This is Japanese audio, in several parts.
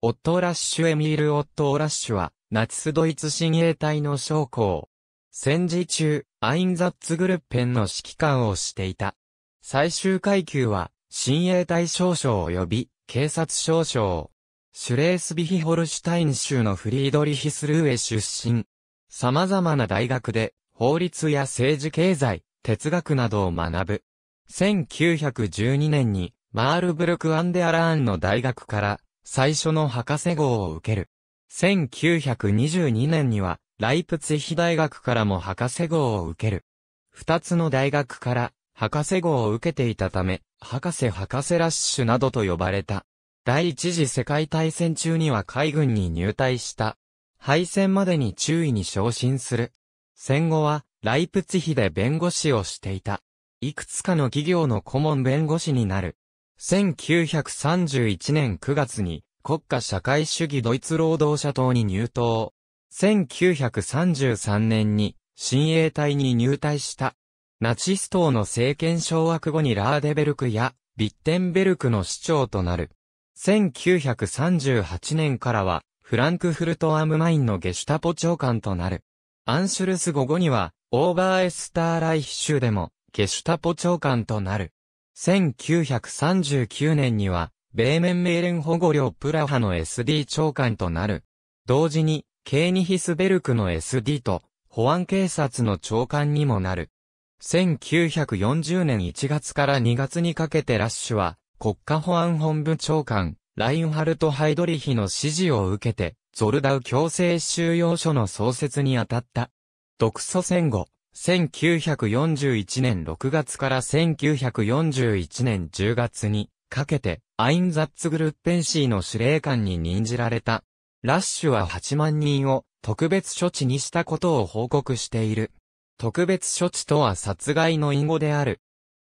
オットーラッシュエミール・オットーラッシュは、ナチスドイツ親衛隊の将校。戦時中、アインザッツグルッペンの指揮官をしていた。最終階級は、親衛隊少将及び、警察少将。シュレースビヒホルシュタイン州のフリードリヒスルーへ出身。様々な大学で、法律や政治経済、哲学などを学ぶ。1912年に、マールブルク・アンデアラーンの大学から、最初の博士号を受ける。1922年には、ライプツヒ大学からも博士号を受ける。二つの大学から博士号を受けていたため、博士博士ラッシュなどと呼ばれた。第一次世界大戦中には海軍に入隊した。敗戦までに注意に昇進する。戦後は、ライプツヒで弁護士をしていた。いくつかの企業の顧問弁護士になる。1931年9月に国家社会主義ドイツ労働者党に入党。1933年に親衛隊に入隊した。ナチス党の政権掌握後にラーデベルクやビッテンベルクの市長となる。1938年からはフランクフルトアムマインのゲシュタポ長官となる。アンシュルス午後にはオーバーエスターライヒ州でもゲシュタポ長官となる。1939年には、米面メーレン保護領プラハの SD 長官となる。同時に、ケーニヒスベルクの SD と、保安警察の長官にもなる。1940年1月から2月にかけてラッシュは、国家保安本部長官、ラインハルト・ハイドリヒの指示を受けて、ゾルダウ強制収容所の創設に当たった。独ソ戦後、1941年6月から1941年10月にかけて、アインザッツグルッペンシーの司令官に任じられた。ラッシュは8万人を特別処置にしたことを報告している。特別処置とは殺害の因語である。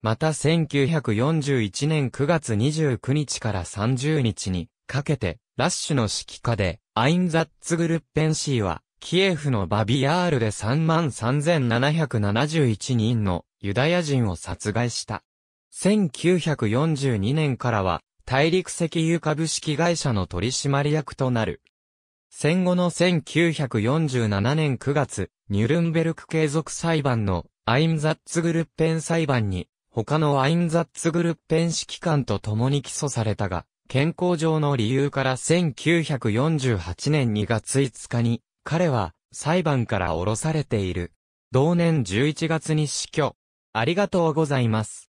また1941年9月29日から30日にかけて、ラッシュの指揮下で、アインザッツグルッペンシーは、キエフのバビヤールで33,771人のユダヤ人を殺害した。1942年からは大陸石油株式会社の取締役となる。戦後の1947年9月、ニュルンベルク継続裁判のアインザッツグルッペン裁判に他のアインザッツグルッペン指揮官と共に起訴されたが、健康上の理由から1948年2月5日に彼は裁判から降ろされている。同年11月に死去。ありがとうございます。